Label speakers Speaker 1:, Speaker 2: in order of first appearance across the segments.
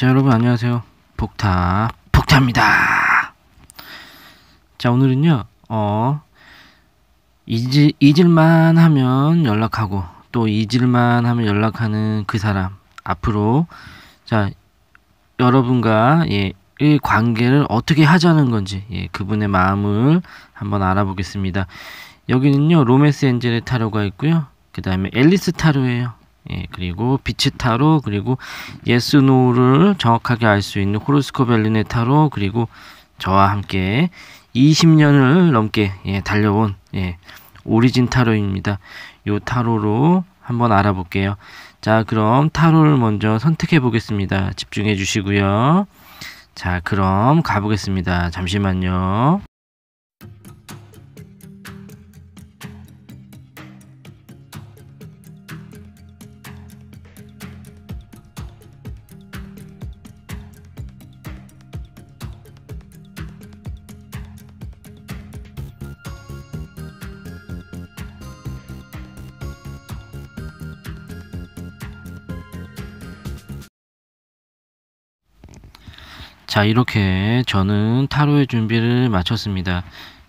Speaker 1: 자 여러분 안녕하세요 복타 복타입니다 자 오늘은요 어 잊을, 잊을만 하면 연락하고 또 잊을만 하면 연락하는 그 사람 앞으로 자 여러분과 예, 관계를 어떻게 하자는 건지 예, 그분의 마음을 한번 알아보겠습니다 여기는요 로맨스 엔젤의 타로가 있고요 그 다음에 앨리스 타로예요 예, 그리고 비치 타로, 그리고 예스 노를 정확하게 알 수 있는 호르스코 벨린의 타로, 그리고 저와 함께 20년을 넘게 예, 달려온 예, 오리진 타로입니다. 요 타로로 한번 알아볼게요. 자, 그럼 타로를 먼저 선택해 보겠습니다. 집중해 주시고요. 자, 그럼 가보겠습니다. 잠시만요. 자 이렇게 저는 타로의 준비를 마쳤습니다.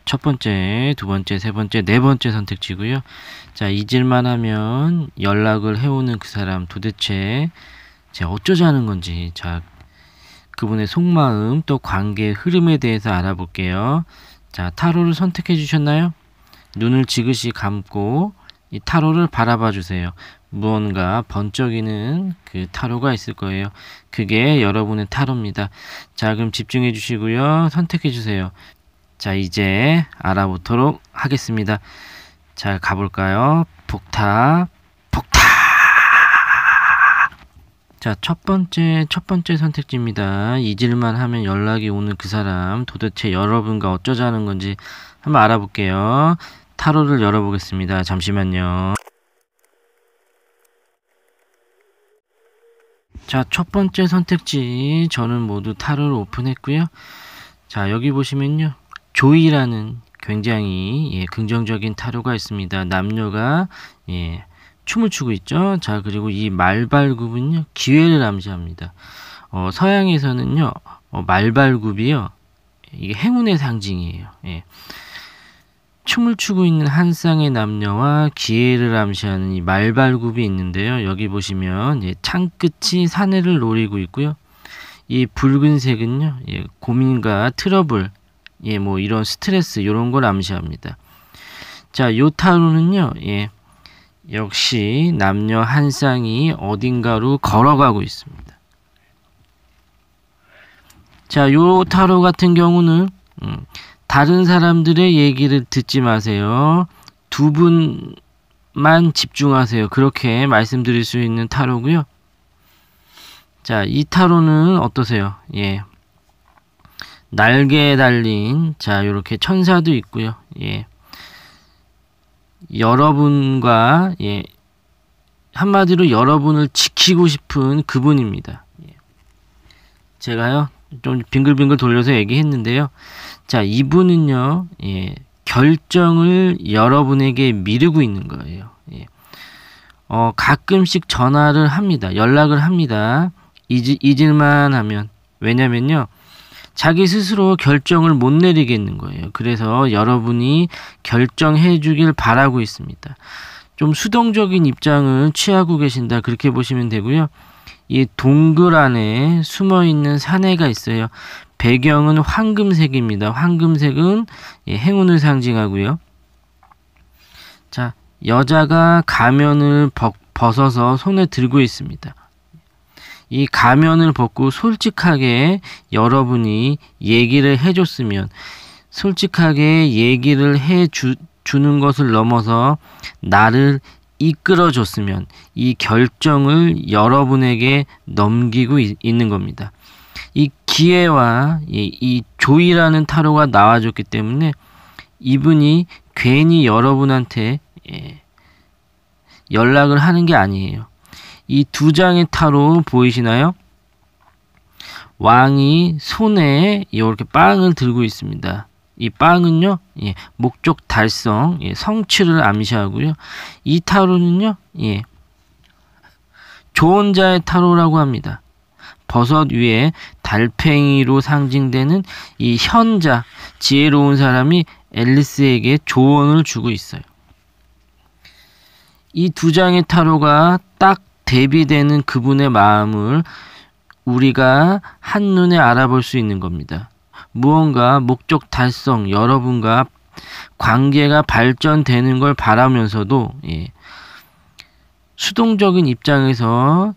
Speaker 1: 첫 번째, 두 번째, 세 번째, 네 번째 선택지구요자 잊을만 하면 연락을 해오는 그 사람 도대체 제 어쩌자는 건지 자 그분의 속마음 또 관계 흐름에 대해서 알아볼게요. 자 타로를 선택해 주셨나요? 눈을 지그시 감고 이 타로를 바라봐 주세요. 무언가 번쩍이는 그 타로가 있을 거예요. 그게 여러분의 타로입니다. 자, 그럼 집중해 주시고요. 선택해 주세요. 자, 이제 알아보도록 하겠습니다. 자, 가볼까요? 폭타, 폭타! 자, 첫 번째, 첫 번째 선택지입니다. 잊을만 하면 연락이 오는 그 사람, 도대체 여러분과 어쩌자는 건지 한번 알아볼게요. 타로를 열어보겠습니다. 잠시만요. 자, 첫 번째 선택지 저는 모두 타로를 오픈했고요. 자, 여기 보시면요. 조이라는 굉장히 예, 긍정적인 타로가 있습니다. 남녀가 예, 춤을 추고 있죠. 자, 그리고 이 말발굽은요. 기회를 암시합니다. 어, 서양에서는요. 어, 말발굽이요. 이게 행운의 상징이에요. 예. 춤을 추고 있는 한 쌍의 남녀와 기회를 암시하는 이 말발굽이 있는데요. 여기 보시면 예, 창끝이 사내를 노리고 있고요. 이 붉은색은요. 예, 고민과 트러블, 예, 뭐 이런 스트레스 이런 걸 암시합니다. 자, 요 타로는요. 예. 역시 남녀 한 쌍이 어딘가로 걸어가고 있습니다. 자, 요 타로 같은 경우는 음, 다른 사람들의 얘기를 듣지 마세요. 두 분만 집중하세요. 그렇게 말씀드릴 수 있는 타로고요. 자, 이 타로는 어떠세요? 예. 날개에 달린 자, 요렇게 천사도 있고요. 예. 여러분과 예. 한마디로 여러분을 지키고 싶은 그분입니다. 예. 제가요. 좀 빙글빙글 돌려서 얘기했는데요. 자, 이분은요, 예, 결정을 여러분에게 미루고 있는 거예요. 예. 어, 가끔씩 전화를 합니다. 연락을 합니다. 잊, 잊을만 하면. 왜냐면요, 자기 스스로 결정을 못 내리겠는 거예요. 그래서 여러분이 결정해 주길 바라고 있습니다. 좀 수동적인 입장을 취하고 계신다. 그렇게 보시면 되고요. 이 동굴 안에 숨어 있는 사내가 있어요. 배경은 황금색입니다. 황금색은 예, 행운을 상징하고요. 자, 여자가 가면을 벗, 벗어서 손에 들고 있습니다. 이 가면을 벗고 솔직하게 여러분이 얘기를 해줬으면 솔직하게 얘기를 해 주, 주는 것을 넘어서 나를 이끌어줬으면 이 결정을 여러분에게 넘기고 있, 는 겁니다. 이 기회와 이, 조이라는 타로가 나와줬기 때문에 이분이 괜히 여러분한테 예, 연락을 하는 게 아니에요. 이 두 장의 타로 보이시나요? 왕이 손에 이렇게 빵을 들고 있습니다. 이 빵은요, 예, 목적 달성, 예, 성취를 암시하고요. 이 타로는요, 예, 조언자의 타로라고 합니다. 버섯 위에 달팽이로 상징되는 이 현자, 지혜로운 사람이 앨리스에게 조언을 주고 있어요. 이 두 장의 타로가 딱 대비되는 그분의 마음을 우리가 한눈에 알아볼 수 있는 겁니다. 무언가 목적 달성, 여러분과 관계가 발전되는 걸 바라면서도 예, 수동적인 입장에서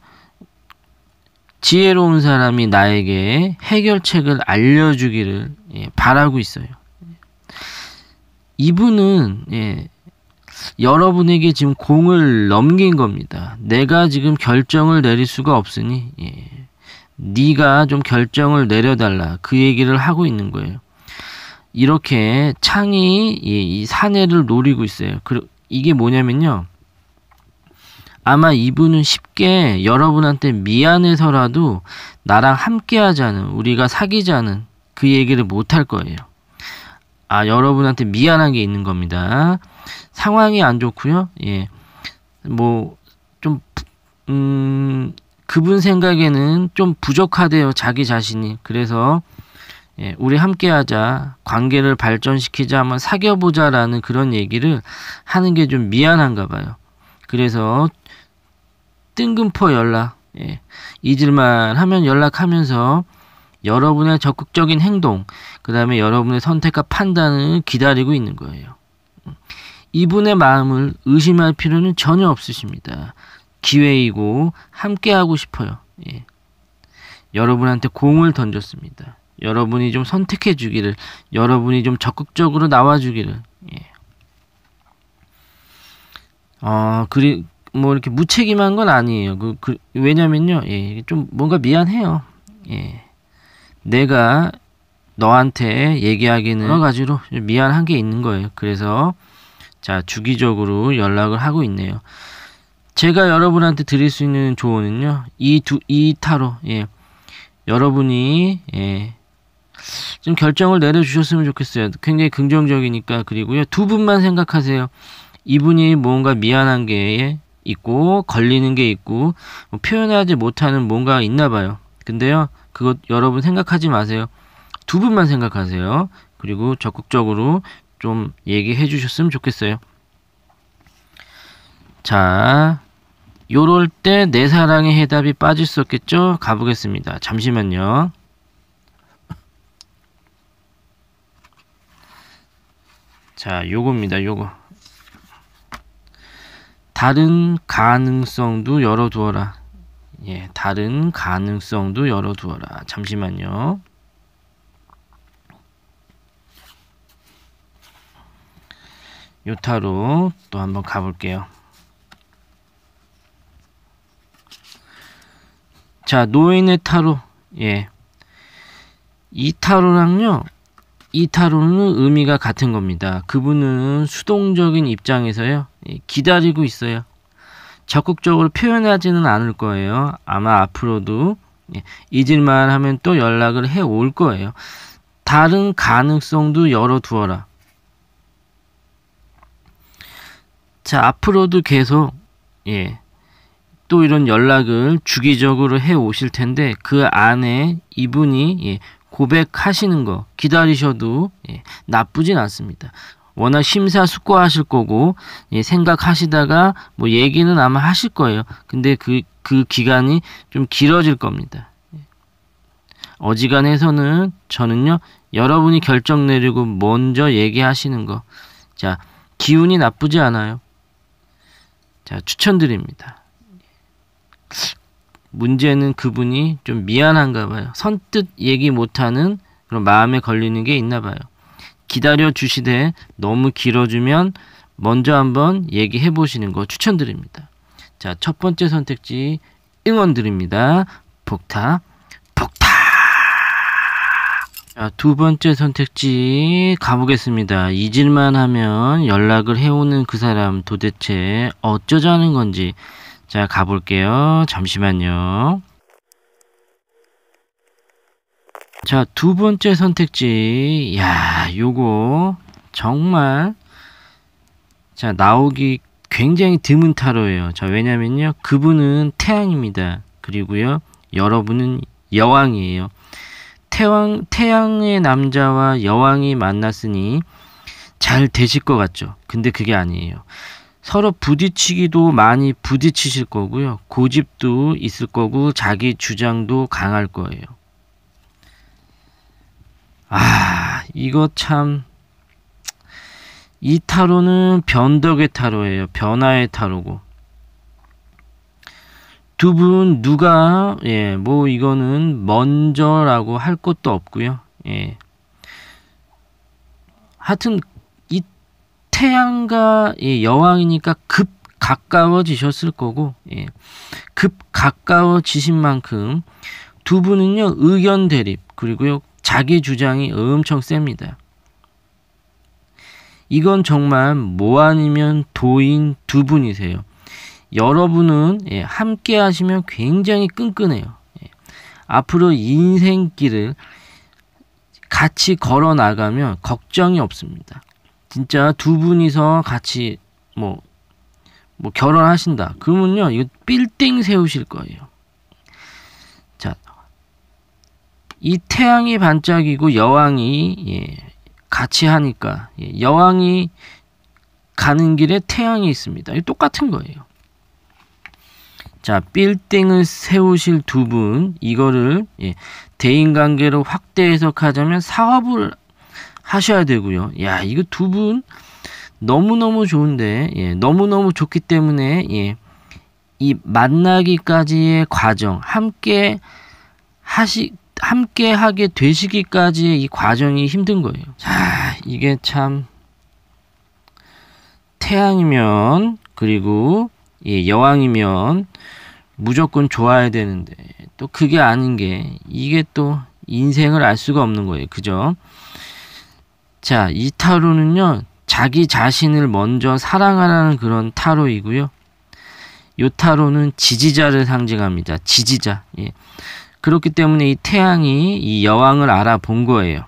Speaker 1: 지혜로운 사람이 나에게 해결책을 알려주기를 예, 바라고 있어요. 이분은 예, 여러분에게 지금 공을 넘긴 겁니다. 내가 지금 결정을 내릴 수가 없으니 예. 네가 좀 결정을 내려달라 그 얘기를 하고 있는 거예요. 이렇게 창이 이 사내를 노리고 있어요. 그 이게 뭐냐면요. 아마 이분은 쉽게 여러분한테 미안해서라도 나랑 함께 하자는, 우리가 사귀자는 그 얘기를 못 할 거예요. 아, 여러분한테 미안한 게 있는 겁니다. 상황이 안 좋고요. 예. 뭐, 좀, 음, 그분 생각에는 좀 부족하대요. 자기 자신이. 그래서 예, 우리 함께 하자. 관계를 발전시키자. 한번 사귀어 보자라는 그런 얘기를 하는 게 좀 미안한가 봐요. 그래서 뜬금포 연락. 예, 잊을만 하면 연락하면서 여러분의 적극적인 행동, 그 다음에 여러분의 선택과 판단을 기다리고 있는 거예요. 음, 이분의 마음을 의심할 필요는 전혀 없으십니다. 기회이고 함께 하고 싶어요. 예. 여러분한테 공을 던졌습니다. 여러분이 좀 선택해 주기를, 여러분이 좀 적극적으로 나와 주기를. 예. 어, 그리 뭐 이렇게 무책임한 건 아니에요. 그, 그 왜냐면요, 예, 좀 뭔가 미안해요. 예, 내가 너한테 얘기하기는 여러 가지로 미안한 게 있는 거예요. 그래서 자 주기적으로 연락을 하고 있네요. 제가 여러분한테 드릴 수 있는 조언은요. 이 두, 이 타로, 예. 여러분이, 예. 좀 결정을 내려주셨으면 좋겠어요. 굉장히 긍정적이니까. 그리고요. 두 분만 생각하세요. 이분이 뭔가 미안한 게 있고, 걸리는 게 있고, 뭐 표현하지 못하는 뭔가 있나 봐요. 근데요. 그것 여러분 생각하지 마세요. 두 분만 생각하세요. 그리고 적극적으로 좀 얘기해 주셨으면 좋겠어요. 자, 요럴 때 내 사랑의 해답이 빠질 수 없겠죠? 가보겠습니다. 잠시만요. 자, 요겁니다. 요거. 다른 가능성도 열어두어라. 예, 다른 가능성도 열어두어라. 잠시만요. 요타로 또 한번 가볼게요. 자, 노인의 타로. 예. 이 타로랑요. 이 타로는 의미가 같은 겁니다. 그분은 수동적인 입장에서요. 예, 기다리고 있어요. 적극적으로 표현하지는 않을 거예요. 아마 앞으로도 잊을만 예, 하면 또 연락을 해 올 거예요. 다른 가능성도 열어두어라. 자, 앞으로도 계속, 예, 또 이런 연락을 주기적으로 해 오실 텐데 그 안에 이분이 예, 고백하시는 거 기다리셔도 예, 나쁘진 않습니다. 워낙 심사숙고하실 거고 예, 생각하시다가 뭐 얘기는 아마 하실 거예요. 근데 그그 그 기간이 좀 길어질 겁니다. 예. 어지간해서는 저는요 여러분이 결정 내리고 먼저 얘기하시는 거. 자 기운이 나쁘지 않아요. 자 추천드립니다. 문제는 그분이 좀 미안한가 봐요. 선뜻 얘기 못하는 그런 마음에 걸리는 게 있나 봐요. 기다려 주시되 너무 길어지면 먼저 한번 얘기해 보시는 거 추천드립니다. 자, 첫 번째 선택지 응원 드립니다. 폭타, 폭타! 자, 두 번째 선택지 가보겠습니다. 잊을만 하면 연락을 해오는 그 사람 도대체 어쩌자는 건지 자, 가볼게요. 잠시만요. 자, 두 번째 선택지. 야, 요거 정말 자, 나오기 굉장히 드문 타로예요. 자, 왜냐면요. 그분은 태양입니다. 그리고요. 여러분은 여왕이에요. 태왕, 태양의 남자와 여왕이 만났으니 잘 되실 것 같죠? 근데 그게 아니에요. 서로 부딪히기도 많이 부딪히실 거고요. 고집도 있을 거고 자기 주장도 강할 거예요. 아, 이거 참 이 타로는 변덕의 타로예요. 변화의 타로고. 두 분 누가 예, 뭐 이거는 먼저라고 할 것도 없고요. 예. 하여튼 태양과 예, 여왕이니까 급 가까워지셨을 거고 예, 급 가까워지신 만큼 두 분은요 의견 대립 그리고요 자기 주장이 엄청 셉니다. 이건 정말 모 뭐 아니면 도인 두 분이세요. 여러분은 예, 함께 하시면 굉장히 끈끈해요. 예, 앞으로 인생길을 같이 걸어 나가면 걱정이 없습니다. 진짜 두 분이서 같이 뭐, 뭐 결혼하신다. 그러면요, 이거 빌딩 세우실 거예요. 자, 이 태양이 반짝이고 여왕이 예, 같이 하니까 예, 여왕이 가는 길에 태양이 있습니다. 똑같은 거예요. 자, 빌딩을 세우실 두 분, 이거를 예, 대인관계로 확대 해석하자면 사업을 하셔야 되고요. 야, 이거 두 분 너무너무 좋은데, 예, 너무너무 좋기 때문에, 예, 이 만나기까지의 과정, 함께 하시, 함께 하게 되시기까지의 이 과정이 힘든 거예요. 자, 이게 참, 태양이면, 그리고, 예, 여왕이면, 무조건 좋아야 되는데, 또 그게 아닌 게, 이게 또 인생을 알 수가 없는 거예요. 그죠? 자, 이 타로는요, 자기 자신을 먼저 사랑하라는 그런 타로이고요. 요 타로는 지지자를 상징합니다. 지지자. 예. 그렇기 때문에 이 태양이 이 여왕을 알아본 거예요.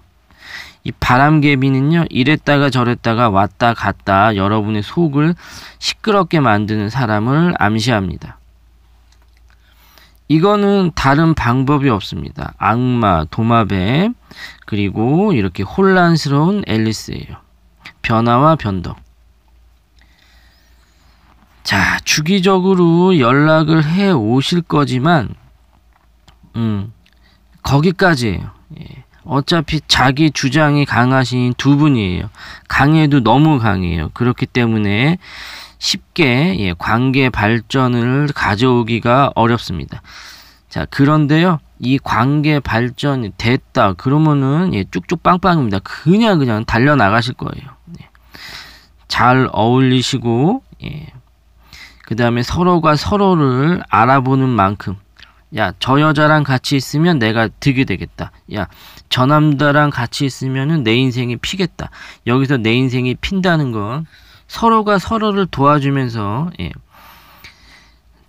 Speaker 1: 이 바람개비는요, 이랬다가 저랬다가 왔다 갔다 여러분의 속을 시끄럽게 만드는 사람을 암시합니다. 이거는 다른 방법이 없습니다. 악마, 도마뱀, 그리고 이렇게 혼란스러운 앨리스예요. 변화와 변덕 자, 주기적으로 연락을 해 오실 거지만, 음, 거기까지예요. 예. 어차피 자기 주장이 강하신 두 분이에요. 강해도 너무 강해요. 그렇기 때문에 쉽게 예, 관계 발전을 가져오기가 어렵습니다. 자, 그런데요. 이 관계 발전이 됐다. 그러면은 예, 쭉쭉 빵빵입니다. 그냥 그냥 달려 나가실 거예요. 예. 잘 어울리시고 예. 그다음에 서로가 서로를 알아보는 만큼 야, 저 여자랑 같이 있으면 내가 득이 되겠다. 야, 저 남자랑 같이 있으면내 인생이 피겠다. 여기서 내 인생이 핀다는 건 서로가 서로를 도와주면서 예.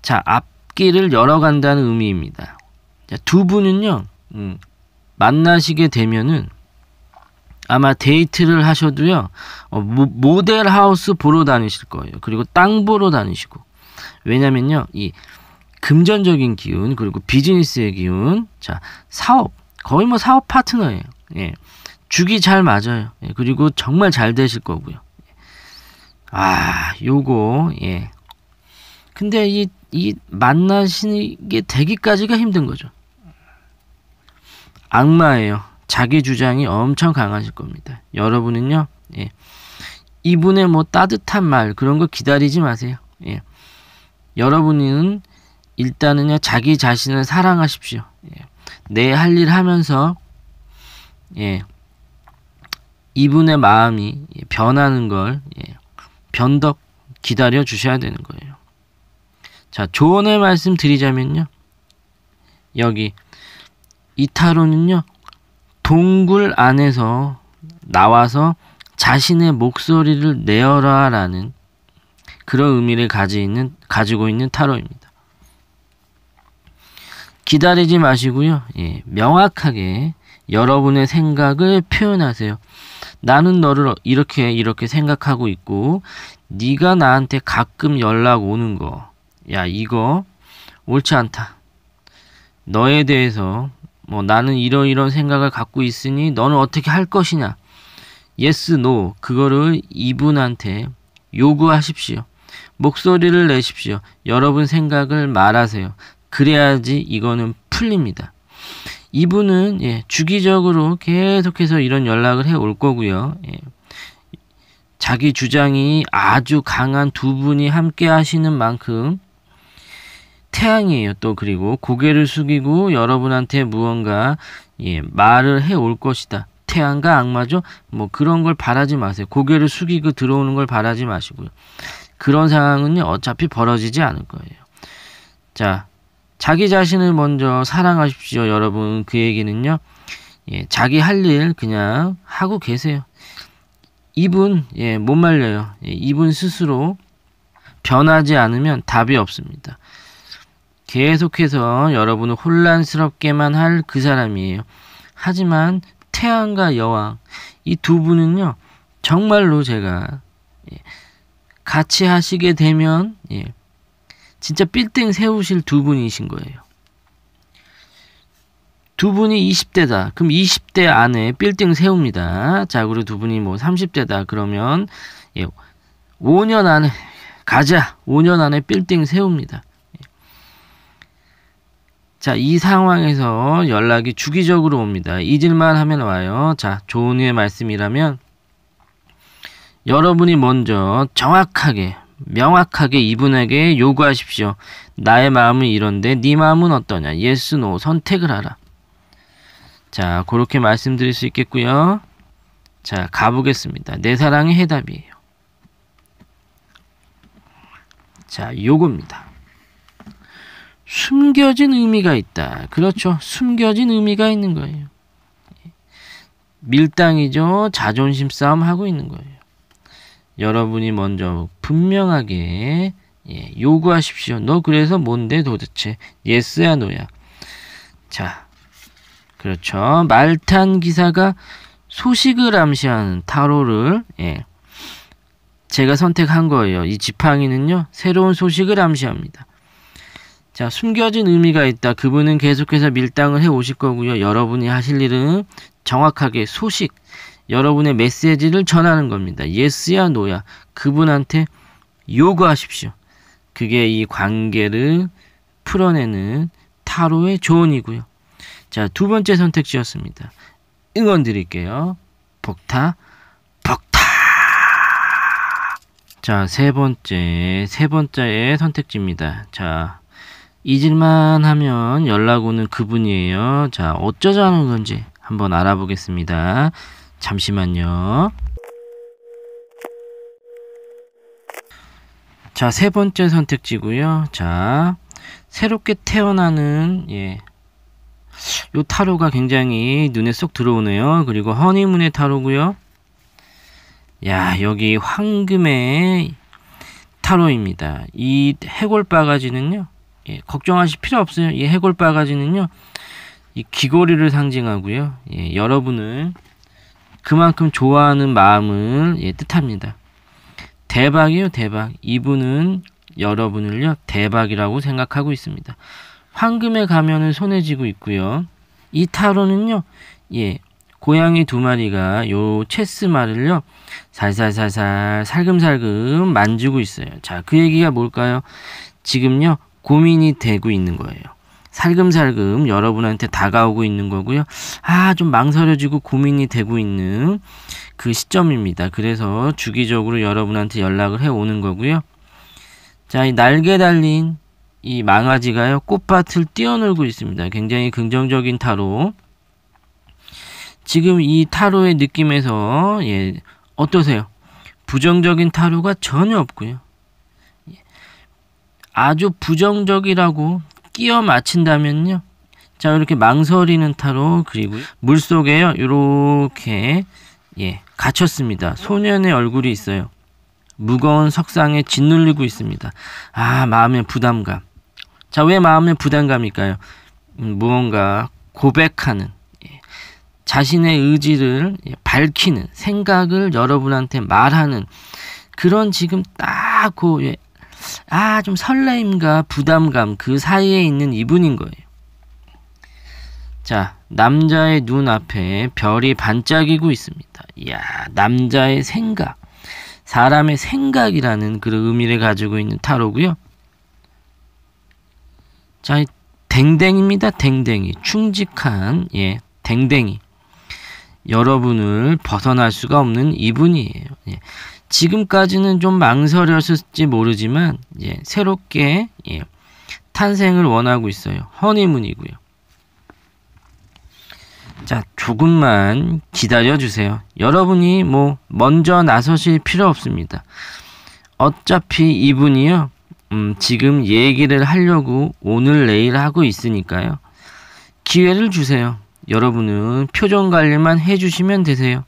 Speaker 1: 자 앞길을 열어간다는 의미입니다. 자, 두 분은요 음, 만나시게 되면은 아마 데이트를 하셔도요 어, 모, 모델 하우스 보러 다니실 거예요. 그리고 땅 보러 다니시고 왜냐면요 이 금전적인 기운 그리고 비즈니스의 기운 자 사업 거의 뭐 사업 파트너예요. 예. 주기 잘 맞아요. 예, 그리고 정말 잘 되실 거고요. 아, 요거, 예. 근데 이, 이 만나시게 되기까지가 힘든 거죠. 악마예요. 자기 주장이 엄청 강하실 겁니다. 여러분은요, 예. 이분의 뭐 따뜻한 말, 그런 거 기다리지 마세요. 예. 여러분은 일단은요, 자기 자신을 사랑하십시오. 예. 내 할 일 하면서, 예. 이분의 마음이 예, 변하는 걸, 예. 변덕 기다려 주셔야 되는 거예요. 자, 조언의 말씀 드리자면요. 여기 이타로는요. 동굴 안에서 나와서 자신의 목소리를 내어라라는 그런 의미를 가지 있는, 가지고 있는 타로입니다. 기다리지 마시고요. 예, 명확하게 여러분의 생각을 표현하세요. 나는 너를 이렇게 이렇게 생각하고 있고 네가 나한테 가끔 연락 오는 거. 야, 이거 옳지 않다. 너에 대해서 뭐 나는 이러이런 생각을 갖고 있으니 너는 어떻게 할 것이냐. yes, no 그거를 이분한테 요구하십시오. 목소리를 내십시오. 여러분 생각을 말하세요. 그래야지 이거는 풀립니다. 이분은 예, 주기적으로 계속해서 이런 연락을 해 올 거고요. 예, 자기 주장이 아주 강한 두 분이 함께 하시는 만큼 태양이에요. 또 그리고 고개를 숙이고 여러분한테 무언가 예, 말을 해 올 것이다. 태양과 악마죠. 뭐 그런 걸 바라지 마세요. 고개를 숙이고 들어오는 걸 바라지 마시고요. 그런 상황은 어차피 벌어지지 않을 거예요. 자, 자기 자신을 먼저 사랑하십시오. 여러분, 그 얘기는요. 예, 자기 할 일 그냥 하고 계세요. 이분, 예, 못 말려요. 예, 이분 스스로 변하지 않으면 답이 없습니다. 계속해서 여러분을 혼란스럽게만 할 그 사람이에요. 하지만 태양과 여왕, 이 두 분은요, 정말로 제가 예, 같이 하시게 되면, 예, 진짜 빌딩 세우실 두 분이신 거예요. 두 분이 20대다. 그럼 20대 안에 빌딩 세웁니다. 자, 그리고 두 분이 뭐 30대다. 그러면 예, 5년 안에 가자. 5년 안에 빌딩 세웁니다. 예. 자, 이 상황에서 연락이 주기적으로 옵니다. 잊을만 하면 와요. 자, 좋은우의 말씀이라면 여러분이 먼저 정확하게 명확하게 이분에게 요구하십시오. 나의 마음은 이런데 네 마음은 어떠냐? yes, no 선택을 하라. 자, 그렇게 말씀드릴 수 있겠고요. 자, 가보겠습니다. 내 사랑의 해답이에요. 자, 요겁니다. 숨겨진 의미가 있다. 그렇죠. 숨겨진 의미가 있는 거예요. 밀당이죠. 자존심 싸움 하고 있는 거예요. 여러분이 먼저 분명하게 예, 요구하십시오. 너 그래서 뭔데 도대체? 예스야 노야. 자, 그렇죠. 말탄 기사가 소식을 암시하는 타로를 예, 제가 선택한 거예요. 이 지팡이는요. 새로운 소식을 암시합니다. 자, 숨겨진 의미가 있다. 그분은 계속해서 밀당을 해 오실 거고요. 여러분이 하실 일은 정확하게 소식, 여러분의 메시지를 전하는 겁니다. 예스야 노야 그분한테 요구하십시오. 그게 이 관계를 풀어내는 타로의 조언이고요. 자, 두 번째 선택지였습니다. 응원 드릴게요. 복타, 복타! 자, 세 번째, 세번째 선택지입니다. 자, 잊을만 하면 연락 오는 그분이에요. 자, 어쩌자는 건지 한번 알아보겠습니다. 잠시만요. 자, 세 번째 선택지고요. 자, 새롭게 태어나는 예. 요 타로가 굉장히 눈에 쏙 들어오네요. 그리고 허니문의 타로고요. 야, 여기 황금의 타로입니다. 이 해골 바가지는요. 예, 걱정하실 필요 없어요. 이 해골 바가지는요. 이 귀걸이를 상징하고요. 예, 여러분은 그만큼 좋아하는 마음을 예, 뜻합니다. 대박이요, 대박. 이분은 여러분을요, 대박이라고 생각하고 있습니다. 황금의 가면을 손에 쥐고 있고요. 이 타로는요, 예, 고양이 두 마리가 요 체스말을요, 살살살살, 살금살금 만지고 있어요. 자, 그 얘기가 뭘까요? 지금요, 고민이 되고 있는 거예요. 살금살금 여러분한테 다가오고 있는 거고요. 아, 좀 망설여지고 고민이 되고 있는 그 시점입니다. 그래서 주기적으로 여러분한테 연락을 해 오는 거고요. 자, 이 날개 달린 이 망아지가요, 꽃밭을 뛰어놀고 있습니다. 굉장히 긍정적인 타로. 지금 이 타로의 느낌에서, 예, 어떠세요? 부정적인 타로가 전혀 없고요. 예, 아주 부정적이라고 끼워 맞힌다면요. 자, 이렇게 망설이는 타로 그리고 물속에요. 이렇게 예, 갇혔습니다. 소년의 얼굴이 있어요. 무거운 석상에 짓눌리고 있습니다. 아, 마음의 부담감. 자, 왜 마음의 부담감일까요? 음, 무언가 고백하는 예, 자신의 의지를 예, 밝히는 생각을 여러분한테 말하는 그런 지금 딱그 아, 좀 설레임과 부담감 그 사이에 있는 이분인 거예요. 자, 남자의 눈앞에 별이 반짝이고 있습니다. 이야, 남자의 생각. 사람의 생각이라는 그런 의미를 가지고 있는 타로고요. 자, 댕댕입니다. 댕댕이. 충직한 예, 댕댕이. 여러분을 벗어날 수가 없는 이분이에요. 예. 지금까지는 좀 망설였을지 모르지만 예, 새롭게 예, 탄생을 원하고 있어요. 허니문이고요. 자, 조금만 기다려 주세요. 여러분이 뭐 먼저 나서실 필요 없습니다. 어차피 이분이요. 음, 지금 얘기를 하려고 오늘 내일 하고 있으니까요. 기회를 주세요. 여러분은 표정 관리만 해주시면 되세요.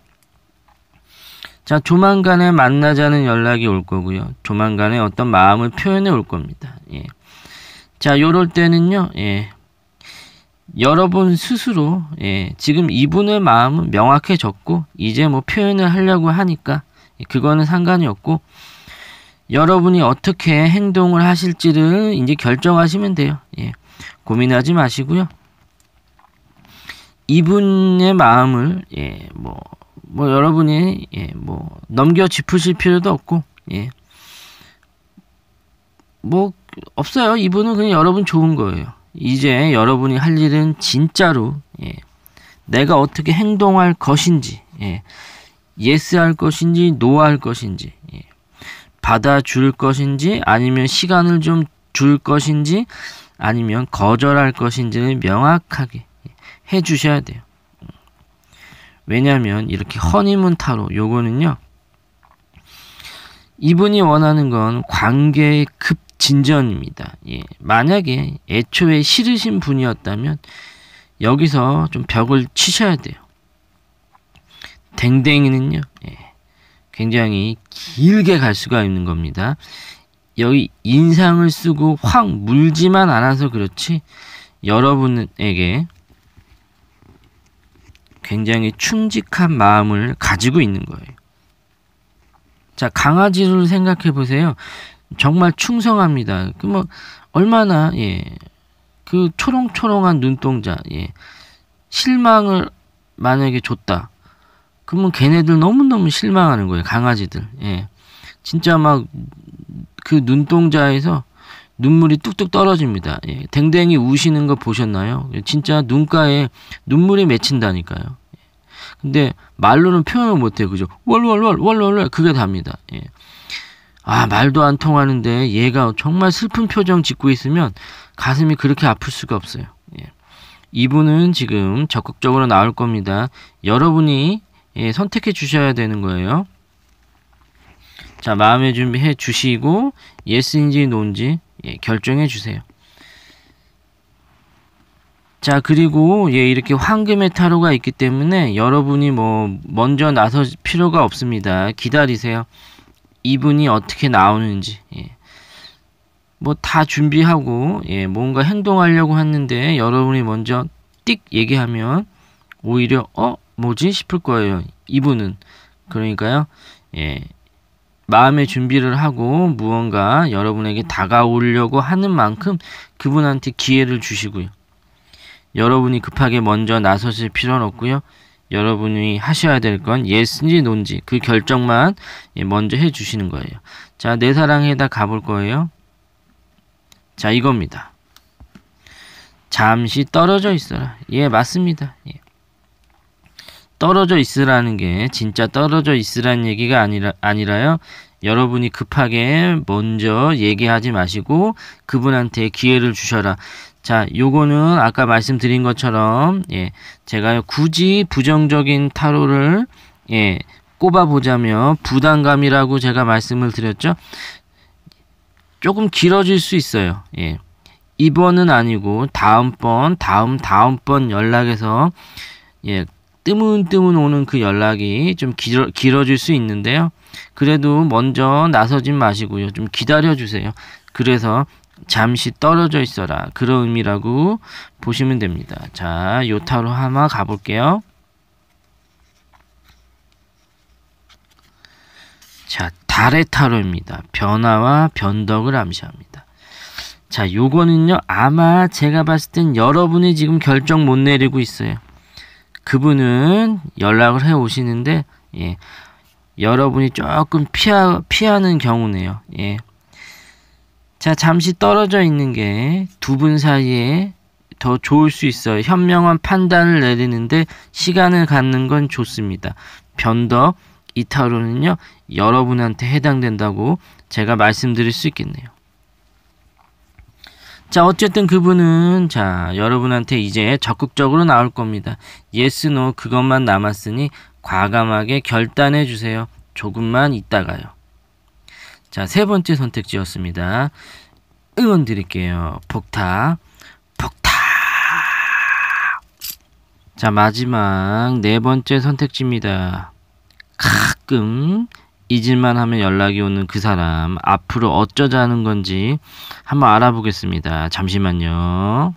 Speaker 1: 자, 조만간에 만나자는 연락이 올 거고요. 조만간에 어떤 마음을 표현해 올 겁니다. 예. 자, 요럴 때는요. 예. 여러분 스스로 예, 지금 이분의 마음은 명확해졌고 이제 뭐 표현을 하려고 하니까 예, 그거는 상관이 없고 여러분이 어떻게 행동을 하실지를 이제 결정하시면 돼요. 예, 고민하지 마시고요. 이분의 마음을 예, 뭐뭐 여러분이 예, 뭐 넘겨 짚으실 필요도 없고 예. 뭐 없어요. 이분은 그냥 여러분 좋은 거예요. 이제 여러분이 할 일은 진짜로 예. 내가 어떻게 행동할 것인지 예. 예스 할 것인지 노할 것인지 예. 받아줄 것인지 아니면 시간을 좀 줄 것인지 아니면 거절할 것인지를 명확하게 예, 해주셔야 돼요. 왜냐하면 이렇게 허니문 타로 요거는요. 이분이 원하는 건 관계의 급 진전입니다. 예, 만약에 애초에 싫으신 분이었다면 여기서 좀 벽을 치셔야 돼요. 댕댕이는요. 예, 굉장히 길게 갈 수가 있는 겁니다. 여기 인상을 쓰고 확 물지만 않아서 그렇지 여러분에게 굉장히 충직한 마음을 가지고 있는 거예요. 자, 강아지를 생각해 보세요. 정말 충성합니다. 그뭐 얼마나 예. 그 초롱초롱한 눈동자 예. 실망을 만약에 줬다. 그러면 걔네들 너무너무 실망하는 거예요. 강아지들. 예. 진짜 막 그 눈동자에서 눈물이 뚝뚝 떨어집니다. 예, 댕댕이 우시는 거 보셨나요? 예, 진짜 눈가에 눈물이 맺힌다니까요. 예, 근데 말로는 표현을 못해 요 그죠? 월월월 월월월 그게 답니다. 예. 아 말도 안 통하는데 얘가 정말 슬픈 표정 짓고 있으면 가슴이 그렇게 아플 수가 없어요. 예. 이분은 지금 적극적으로 나올 겁니다. 여러분이 예, 선택해 주셔야 되는 거예요. 자 마음의 준비해 주시고 예스인지 논지 예, 결정해 주세요. 자, 그리고 예, 이렇게 황금의 타로가 있기 때문에 여러분이 뭐 먼저 나서 필요가 없습니다. 기다리세요. 이분이 어떻게 나오는지. 예. 뭐 다 준비하고 예, 뭔가 행동하려고 하는데 여러분이 먼저 띡 얘기하면 오히려 어, 뭐지 싶을 거예요. 이분은. 그러니까요. 예. 마음의 준비를 하고 무언가 여러분에게 다가오려고 하는 만큼 그분한테 기회를 주시고요. 여러분이 급하게 먼저 나서실 필요는 없고요. 여러분이 하셔야 될 건 예스인지 논지 그 결정만 예, 먼저 해주시는 거예요. 자, 내 사랑에다 가볼 거예요. 자, 이겁니다. 잠시 떨어져 있어라. 예, 맞습니다. 예. 떨어져 있으라는 게 진짜 떨어져 있으라는 얘기가 아니라, 아니라요. 여러분이 급하게 먼저 얘기하지 마시고 그분한테 기회를 주셔라. 자, 요거는 아까 말씀드린 것처럼 예, 제가 굳이 부정적인 타로를 예, 꼽아보자며 부담감이라고 제가 말씀을 드렸죠. 조금 길어질 수 있어요. 예. 이번은 아니고 다음번, 다음 다음번 연락해서 예, 뜨문뜨문 오는 그 연락이 좀 길어, 길어질 수 있는데요. 그래도 먼저 나서진 마시고요. 좀 기다려주세요. 그래서 잠시 떨어져 있어라. 그런 의미라고 보시면 됩니다. 자, 요타로 하마 가볼게요. 자, 달의 타로입니다. 변화와 변덕을 암시합니다. 자, 요거는요, 아마 제가 봤을 땐 여러분이 지금 결정 못 내리고 있어요. 그분은 연락을 해 오시는데 예, 여러분이 조금 피하, 피하는 경우네요. 예. 자, 잠시 떨어져 있는 게 두 분 사이에 더 좋을 수 있어요. 현명한 판단을 내리는데 시간을 갖는 건 좋습니다. 변덕, 이타로는요, 여러분한테 해당된다고 제가 말씀드릴 수 있겠네요. 자, 어쨌든 그분은 자, 여러분한테 이제 적극적으로 나올 겁니다. 예스 yes, 노 no, 그것만 남았으니 과감하게 결단해 주세요. 조금만 있다가요. 자, 세 번째 선택지였습니다. 응원 드릴게요. 폭타. 폭타. 자, 마지막 네 번째 선택지입니다. 가끔 잊을만 하면 연락이 오는 그 사람 앞으로 어쩌자는 건지 한번 알아보겠습니다. 잠시만요.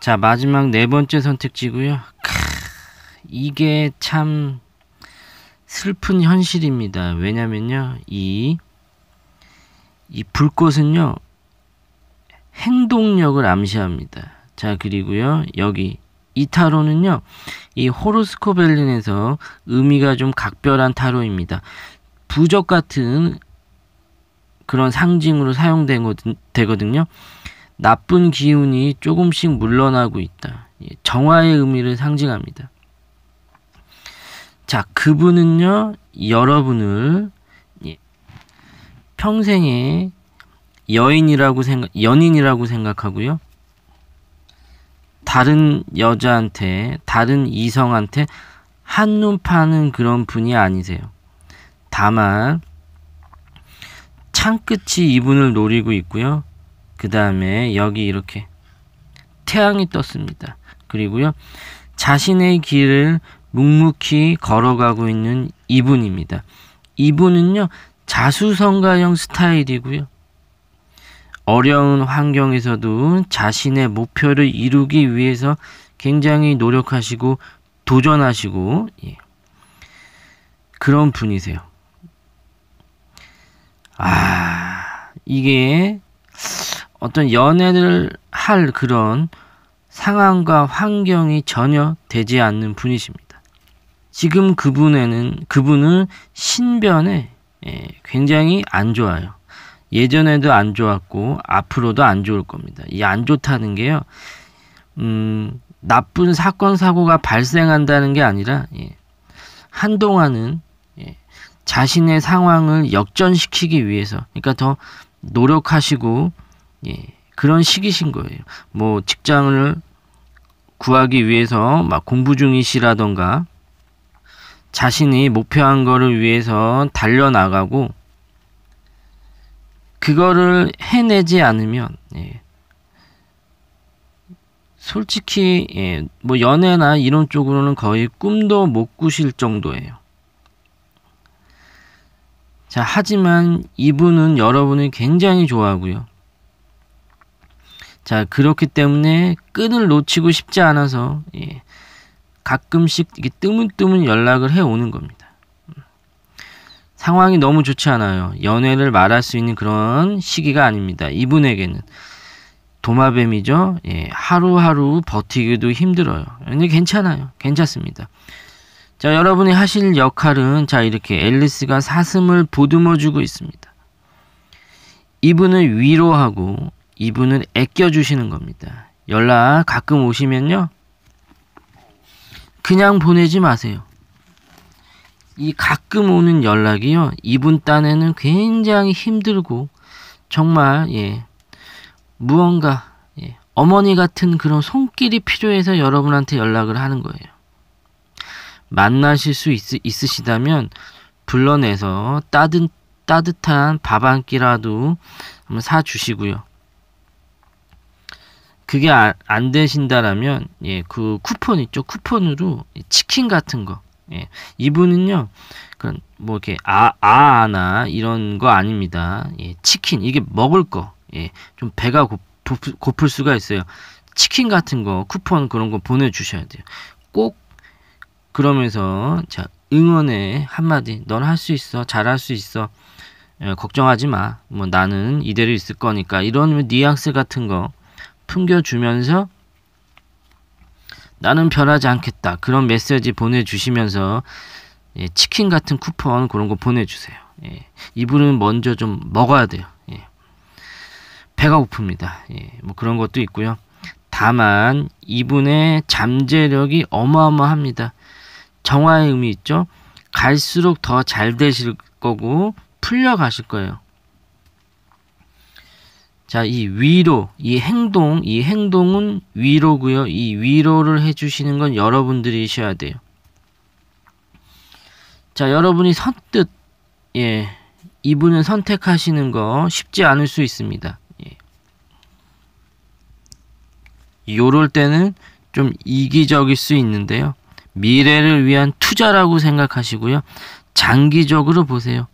Speaker 1: 자 마지막 네 번째 선택지고요. 크, 이게 참 슬픈 현실입니다. 왜냐면요 이 이 불꽃은요 행동력을 암시합니다. 자 그리고요 여기 이 타로는요, 이 호로스코 벨린에서 의미가 좀 각별한 타로입니다. 부적 같은 그런 상징으로 사용되거든요. 된 나쁜 기운이 조금씩 물러나고 있다. 예, 정화의 의미를 상징합니다. 자, 그분은요, 여러분을 예, 평생의 여인이라고 생각, 연인이라고 생각하고요. 다른 여자한테, 다른 이성한테 한눈 파는 그런 분이 아니세요. 다만, 창끝이 이분을 노리고 있고요. 그 다음에 여기 이렇게 태양이 떴습니다. 그리고요. 자신의 길을 묵묵히 걸어가고 있는 이분입니다. 이분은요. 자수성가형 스타일이고요. 어려운 환경에서도 자신의 목표를 이루기 위해서 굉장히 노력하시고 도전하시고 예. 그런 분이세요. 아 이게 어떤 연애를 할 그런 상황과 환경이 전혀 되지 않는 분이십니다. 지금 그분에는 그분은 신변에 예, 굉장히 안 좋아요. 예전에도 안 좋았고 앞으로도 안 좋을 겁니다. 이 안 좋다는 게요. 음, 나쁜 사건 사고가 발생한다는 게 아니라 예, 한동안은 예, 자신의 상황을 역전시키기 위해서 그러니까 더 노력하시고 예, 그런 시기신 거예요. 뭐 직장을 구하기 위해서 막 공부 중이시라던가 자신이 목표한 거를 위해서 달려나가고 그거를 해내지 않으면 예. 솔직히 예, 뭐 연애나 이런 쪽으로는 거의 꿈도 못 꾸실 정도예요. 자, 하지만 이분은 여러분을 굉장히 좋아하고요. 자, 그렇기 때문에 끈을 놓치고 싶지 않아서 예, 가끔씩 이게 뜨문뜨문 연락을 해 오는 겁니다. 상황이 너무 좋지 않아요. 연애를 말할 수 있는 그런 시기가 아닙니다. 이분에게는 도마뱀이죠. 예, 하루하루 버티기도 힘들어요. 근데 괜찮아요. 괜찮습니다. 자, 여러분이 하실 역할은 자, 이렇게 앨리스가 사슴을 보듬어 주고 있습니다. 이분을 위로하고 이분을 아껴 주시는 겁니다. 연락 가끔 오시면요. 그냥 보내지 마세요. 이 가끔 오는 연락이요. 이분 딴에는 굉장히 힘들고 정말 예 무언가 예, 어머니 같은 그런 손길이 필요해서 여러분한테 연락을 하는 거예요. 만나실 수 있, 있으시다면 불러내서 따뜻 따뜻한 밥 한 끼라도 한번 사 주시고요. 그게 아, 안 되신다라면 예 그 쿠폰 있죠 쿠폰으로 치킨 같은 거 예. 이분은요, 그, 런 뭐, 이렇게, 아, 아나, 이런 거 아닙니다. 예. 치킨, 이게 먹을 거, 예. 좀 배가 고, 고플 수가 있어요. 치킨 같은 거, 쿠폰 그런 거 보내주셔야 돼요. 꼭, 그러면서, 자, 응원의 한마디. 넌 할 수 있어. 잘할 수 있어. 예, 걱정하지 마. 뭐, 나는 이대로 있을 거니까. 이런 뉘앙스 같은 거, 풍겨주면서 나는 변하지 않겠다. 그런 메시지 보내주시면서 예, 치킨 같은 쿠폰 그런 거 보내주세요. 예, 이분은 먼저 좀 먹어야 돼요. 예, 배가 고픕니다. 예, 뭐 그런 것도 있고요. 다만 이분의 잠재력이 어마어마합니다. 정화의 의미 있죠. 갈수록 더 잘 되실 거고 풀려가실 거예요. 자, 이 위로, 이 행동, 이 행동은 위로고요. 이 위로를 해주시는 건 여러분들이셔야 돼요. 자, 여러분이 선뜻, 예, 이분을 선택하시는 거 쉽지 않을 수 있습니다. 예. 요럴 때는 좀 이기적일 수 있는데요. 미래를 위한 투자라고 생각하시고요. 장기적으로 보세요.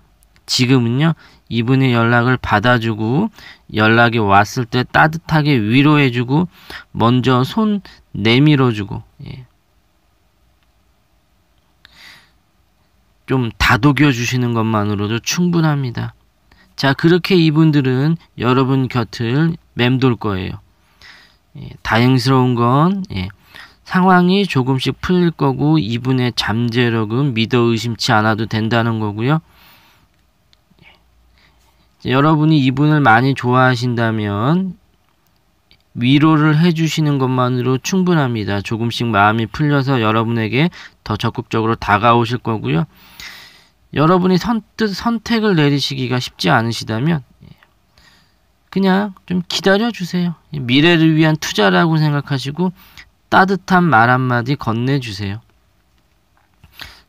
Speaker 1: 지금은요, 이분의 연락을 받아주고 연락이 왔을 때 따뜻하게 위로해주고 먼저 손 내밀어주고 예. 좀 다독여 주시는 것만으로도 충분합니다. 자 그렇게 이분들은 여러분 곁을 맴돌 거예요. 예, 다행스러운 건 예, 상황이 조금씩 풀릴 거고 이분의 잠재력은 믿어 의심치 않아도 된다는 거고요. 여러분이 이분을 많이 좋아하신다면 위로를 해주시는 것만으로 충분합니다. 조금씩 마음이 풀려서 여러분에게 더 적극적으로 다가오실 거고요. 여러분이 선뜻 선택을 내리시기가 쉽지 않으시다면 그냥 좀 기다려 주세요. 미래를 위한 투자라고 생각하시고 따뜻한 말 한마디 건네주세요.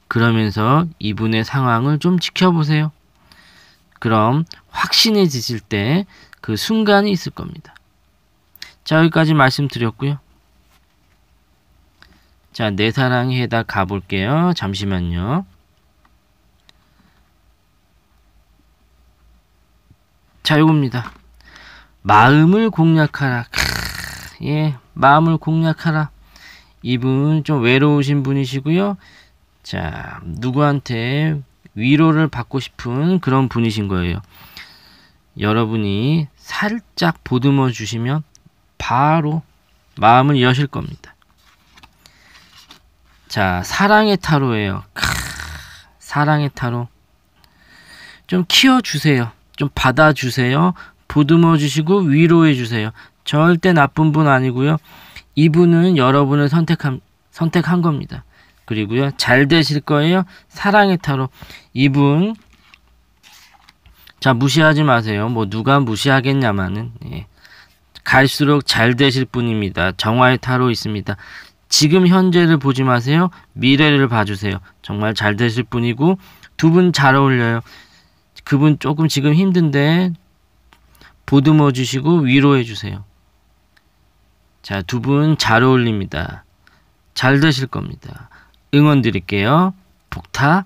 Speaker 1: 그러면서 이분의 상황을 좀 지켜보세요. 그럼 확신해지실 때 그 순간이 있을 겁니다. 자, 여기까지 말씀드렸고요. 자, 내 사랑해다 가볼게요. 잠시만요. 자, 요겁니다. 마음을 공략하라. 크으, 예, 마음을 공략하라. 이분 좀 외로우신 분이시고요. 자, 누구한테 위로를 받고 싶은 그런 분이신 거예요. 여러분이 살짝 보듬어 주시면 바로 마음을 여실 겁니다. 자, 사랑의 타로예요. 크, 사랑의 타로. 좀 키워 주세요. 좀 받아 주세요. 보듬어 주시고 위로해 주세요. 절대 나쁜 분 아니고요. 이분은 여러분을 선택한 선택한 겁니다. 그리고요. 잘 되실 거예요. 사랑의 타로. 이분 자, 무시하지 마세요. 뭐 누가 무시하겠냐마는. 예. 갈수록 잘 되실 뿐입니다 정화의 타로 있습니다. 지금 현재를 보지 마세요. 미래를 봐주세요. 정말 잘 되실 뿐이고두 분 잘 어울려요. 그분 조금 지금 힘든데 보듬어 주시고 위로해 주세요. 자, 두 분 잘 어울립니다. 잘 되실 겁니다. 응원 드릴게요. 복타